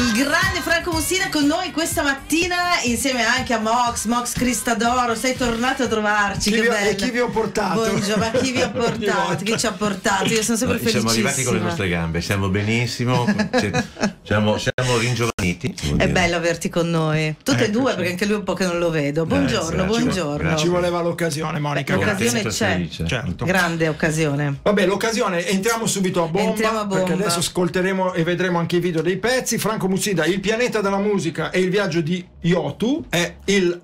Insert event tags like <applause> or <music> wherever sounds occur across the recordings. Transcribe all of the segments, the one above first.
Il grande Franco Mussina con noi questa mattina insieme anche a Mox, Mox Cristadoro, sei tornato a trovarci. Chi che bello. E chi vi ho portato? Buongiorno, ma chi vi ha <laughs> portato? chi ci ha portato? Io sono sempre no, felice. Siamo arrivati con le nostre gambe, siamo benissimo, cioè, siamo, siamo ringiovaniti Uniti. È bello averti con noi, tutte e eh, due, perché anche lui è un po' che non lo vedo. Eh, buongiorno, grazie, buongiorno. Grazie. Ci voleva l'occasione, Monica. L'occasione c'è, certo. certo. grande occasione. Vabbè, l'occasione, entriamo subito a bomba, entriamo a bomba. Perché adesso ascolteremo e vedremo anche i video dei pezzi. Franco Mussida, Il pianeta della musica e il viaggio di Yotu è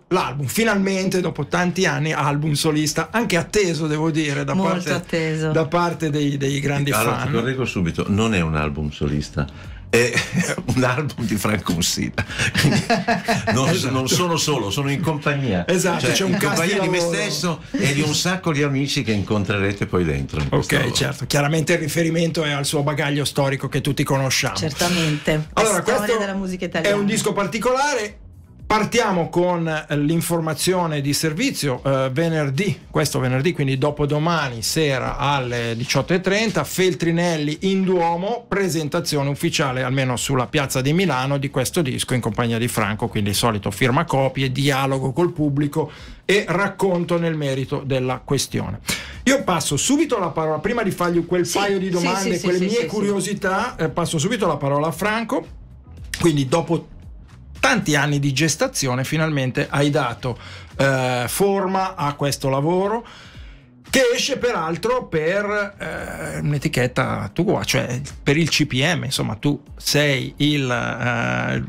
l'album, finalmente dopo tanti anni, album solista, anche atteso devo dire, da, Molto parte, da parte dei, dei grandi allora, fan. Lo dico subito, non è un album solista e <laughs> un album di Franco Mussina. non, esatto. non, sono solo, sono in compagnia. Esatto, cioè, c'è un in compagnia di me stesso e di un sacco di amici che incontrerete poi dentro. In ok, certo. Chiaramente il riferimento è al suo bagaglio storico che tutti conosciamo. Certamente. Allora, questo della musica italiana. è un disco particolare Partiamo con eh, l'informazione di servizio eh, venerdì, questo venerdì, quindi dopodomani sera alle 18.30, Feltrinelli in Duomo, presentazione ufficiale almeno sulla piazza di Milano di questo disco in compagnia di Franco, quindi il solito firma copie, dialogo col pubblico e racconto nel merito della questione. Io passo subito la parola, prima di fargli quel sì, paio di domande, sì, sì, quelle mie curiosità, eh, passo subito la parola a Franco, quindi dopo tanti anni di gestazione finalmente hai dato eh, forma a questo lavoro che esce peraltro per eh, un'etichetta tua, cioè per il CPM, insomma tu sei il, eh,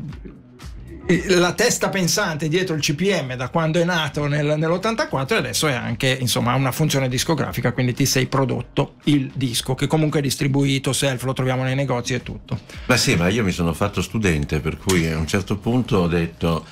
la testa pensante dietro il CPM da quando è nato nel, nell'84 e adesso è anche insomma una funzione discografica quindi ti sei prodotto il disco che comunque è distribuito self lo troviamo nei negozi e tutto ma sì ma io mi sono fatto studente per cui a un certo punto ho detto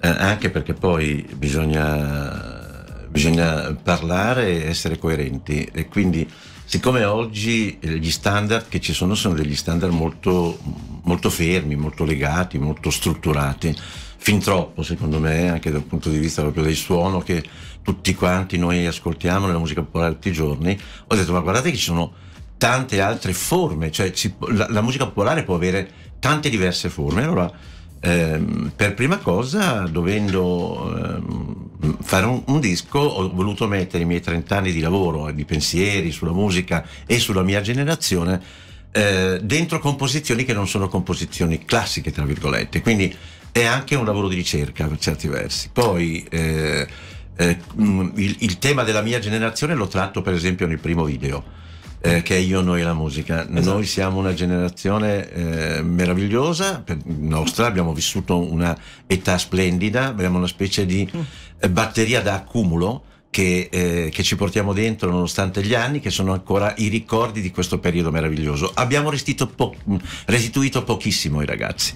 eh, anche perché poi bisogna bisogna parlare e essere coerenti e quindi siccome oggi eh, gli standard che ci sono sono degli standard molto, molto fermi, molto legati, molto strutturati, fin troppo secondo me, anche dal punto di vista proprio del suono che tutti quanti noi ascoltiamo nella musica popolare tutti i giorni, ho detto ma guardate che ci sono tante altre forme, cioè ci, la, la, musica popolare può avere tante diverse forme, allora ehm, per prima cosa dovendo... Ehm, fare un, un, disco ho voluto mettere i miei 30 anni di lavoro e di pensieri sulla musica e sulla mia generazione eh, dentro composizioni che non sono composizioni classiche, tra virgolette. Quindi è anche un lavoro di ricerca per certi versi. Poi eh, eh, mm, il, il tema della mia generazione lo tratto per esempio nel primo video eh, che è Io, Noi e la Musica. Esatto. Noi siamo una generazione eh, meravigliosa, per, nostra, abbiamo vissuto una età splendida, abbiamo una specie di mm. eh, batteria da accumulo. Che, eh, che, ci portiamo dentro nonostante gli anni, che sono ancora i ricordi di questo periodo meraviglioso. Abbiamo po restituito pochissimo ai ragazzi.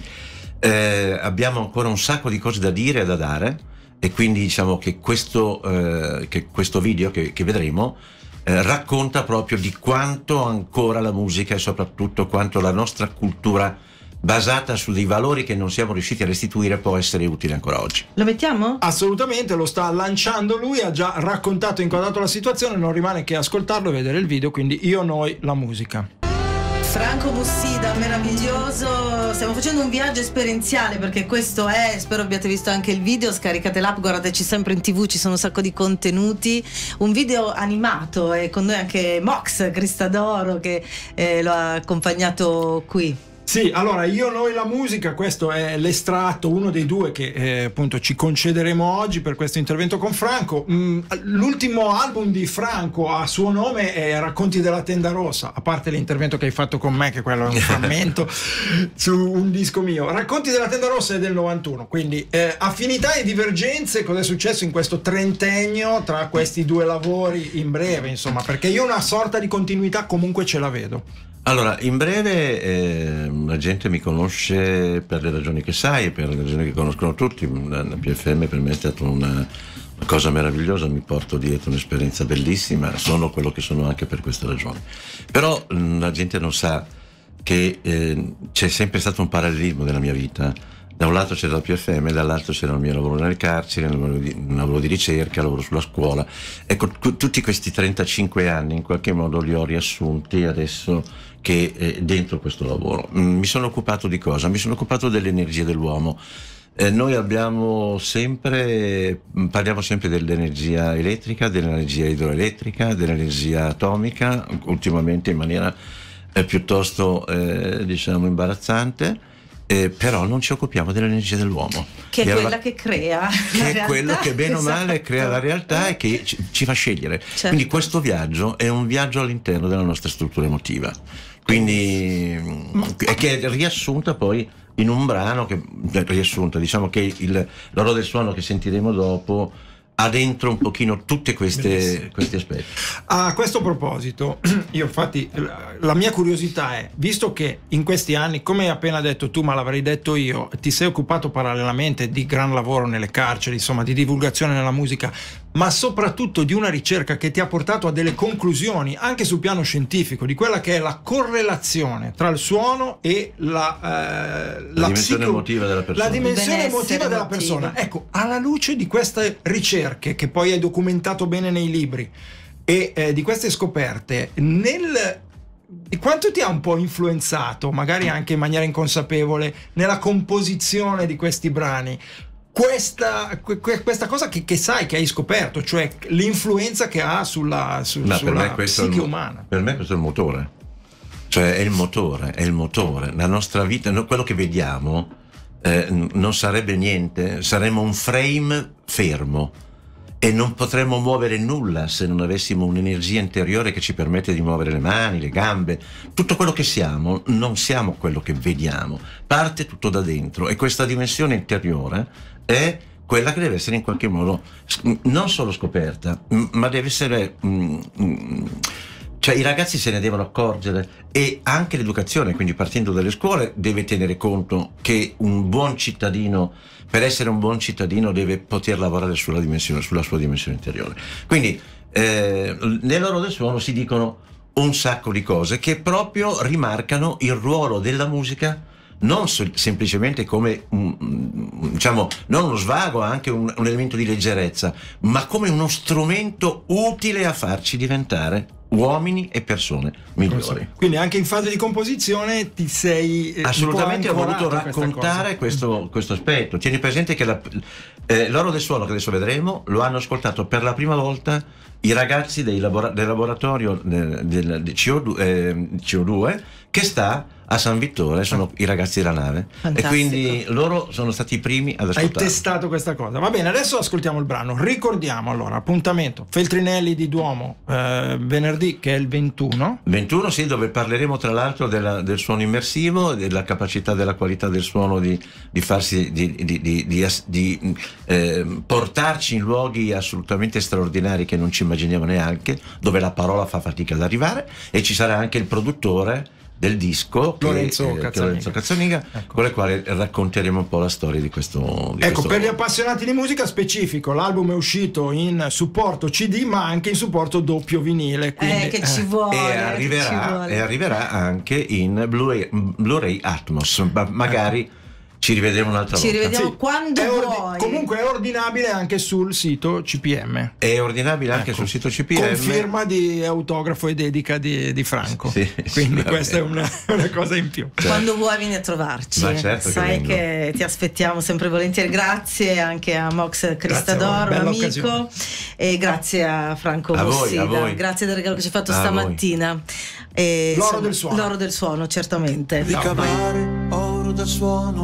Eh, abbiamo ancora un sacco di cose da dire e da dare e quindi diciamo che questo, eh, che questo video che, che vedremo eh, racconta proprio di quanto ancora la musica e soprattutto quanto la nostra cultura basata su dei valori che non siamo riusciti a restituire può essere utile ancora oggi. Lo mettiamo? Assolutamente, lo sta lanciando lui, ha già raccontato e inquadrato la situazione, non rimane che ascoltarlo e vedere il video, quindi io, noi, la musica. Franco Bussida, meraviglioso. Stiamo facendo un viaggio esperienziale perché questo è, spero abbiate visto anche il video, scaricate l'app, guardateci sempre in tv, ci sono un sacco di contenuti. Un video animato e eh, con noi anche Mox Cristadoro che eh, lo ha accompagnato qui. Sì, allora io, noi, la musica, questo è l'estratto, uno dei due che eh, appunto ci concederemo oggi per questo intervento con Franco. Mm, l'ultimo album di Franco a suo nome è Racconti della tenda rossa, a parte l'intervento che hai fatto con me, che quello è un <laughs> frammento, su un disco mio. Racconti della tenda rossa è del 91, quindi eh, affinità e divergenze, cosa è successo in questo trentennio tra questi due lavori in breve, insomma, perché io una sorta di continuità comunque ce la vedo. Allora, in breve eh, la gente mi conosce per le ragioni che sai, per le ragioni che conoscono tutti. La, la PFM per me è stata una, una, cosa meravigliosa, mi porto dietro un'esperienza bellissima, sono quello che sono anche per queste ragioni. Però mh, mm, la gente non sa che eh, c'è sempre stato un parallelismo nella mia vita da un lato c'era la PFM, dall'altro c'era il mio lavoro nel carcere, il lavoro di, il lavoro di ricerca, il lavoro sulla scuola. Ecco, tu, tutti questi 35 anni in qualche modo li ho riassunti adesso che eh, dentro questo lavoro. Mm, mi sono occupato di cosa? Mi sono occupato dell'energia dell'uomo. Eh, noi abbiamo sempre, mm, parliamo sempre dell'energia elettrica, dell'energia idroelettrica, dell'energia atomica, ultimamente in maniera eh, piuttosto eh, diciamo imbarazzante eh, però non ci occupiamo dell'energia dell'uomo. Che è quella allora, che crea. <laughs> Che è quello che bene o male esatto. crea la realtà e che ci, ci fa scegliere. Certo. Quindi questo viaggio è un viaggio all'interno della nostra struttura emotiva. Quindi, e mm, che è riassunta poi in un brano che eh, riassunta, diciamo che il, l'oro del suono che sentiremo dopo ha dentro un pochino tutti questi aspetti. A questo proposito, <clears throat> io infatti la mia curiosità è, visto che in questi anni, come hai appena detto tu, ma l'avrei detto io, ti sei occupato parallelamente di gran lavoro nelle carceri, insomma di divulgazione nella musica, ma soprattutto di una ricerca che ti ha portato a delle conclusioni anche sul piano scientifico di quella che è la correlazione tra il suono e la, eh, la, la dimensione, emotiva della persona. La dimensione emotiva della persona. Ecco, alla luce di questa ricerca, Fisher, che, che poi hai documentato bene nei libri, e eh, di queste scoperte, nel quanto ti ha un po' influenzato, magari anche in maniera inconsapevole, nella composizione di questi brani? Questa, questa cosa che, che, sai, che hai scoperto, cioè l'influenza che ha sulla, su, no, sulla psiche umana. Per me questo è il motore. Cioè è il motore, è il motore. La nostra vita, quello che vediamo eh, non sarebbe niente, saremmo un frame fermo e non potremmo muovere nulla se non avessimo un'energia interiore che ci permette di muovere le mani, le gambe. Tutto quello che siamo non siamo quello che vediamo, parte tutto da dentro e questa dimensione interiore è quella che deve essere in qualche modo non solo scoperta, ma deve essere... Mm, mm, cioè i ragazzi se ne devono accorgere e anche l'educazione, quindi partendo dalle scuole, deve tenere conto che un buon cittadino, per essere un buon cittadino, deve poter lavorare sulla, sulla sua dimensione interiore. Quindi eh, nell'oro del suono si dicono un sacco di cose che proprio rimarcano il ruolo della musica non semplicemente come diciamo, non uno svago, anche un, un elemento di leggerezza, ma come uno strumento utile a farci diventare uomini e persone migliori. Quindi anche in fase di composizione ti sei... Eh, Assolutamente ho voluto raccontare questo, mm. questo, aspetto. Tieni presente che la, eh, l'oro del suolo che adesso vedremo lo hanno ascoltato per la prima volta i ragazzi labora- del laboratorio eh, del, del CO2, eh, CO2 che sta a San Vittore sono ah. i ragazzi della nave Fantastico. e quindi loro sono stati i primi ad ascoltare. Hai testato questa cosa. Va bene, adesso ascoltiamo il brano. Ricordiamo allora, appuntamento Feltrinelli di Duomo eh, venerdì che è il 21. 21 sì, dove parleremo tra l'altro della, del suono immersivo, della capacità, della qualità del suono di, di farsi, di, di, di eh, portarci in luoghi assolutamente straordinari che non ci immaginiamo neanche, dove la parola fa fatica ad arrivare e ci sarà anche il produttore del disco Lorenzo eh, che, Cazzaniga, Cazzaniga ecco. con la quale racconteremo un po' la storia di questo di ecco questo... per gli appassionati di musica specifico l'album è uscito in supporto CD ma anche in supporto doppio vinile eh, quindi... eh, che ci vuole, eh, e, arriverà, ci vuole. e arriverà anche in Blu-ray, Blu Atmos ma magari eh ci rivedremo un'altra Ci volta. Ci rivediamo sì. quando è ordi- Comunque è ordinabile anche sul sito CPM. È ordinabile ecco. anche sul sito CPM. Con firma di autografo e dedica di, di Franco. Sì, <laughs> Quindi questa è una, una, cosa in più. Certo. Quando vuoi vieni a trovarci. Ma certo Sai che, che, ti aspettiamo sempre volentieri. Grazie anche a Mox Cristador, un amico. Occasione. E grazie a Franco a Grazie del regalo che ci hai fatto a stamattina. E, l'oro, insomma, del l'oro del suono. certamente. Di oro del suono.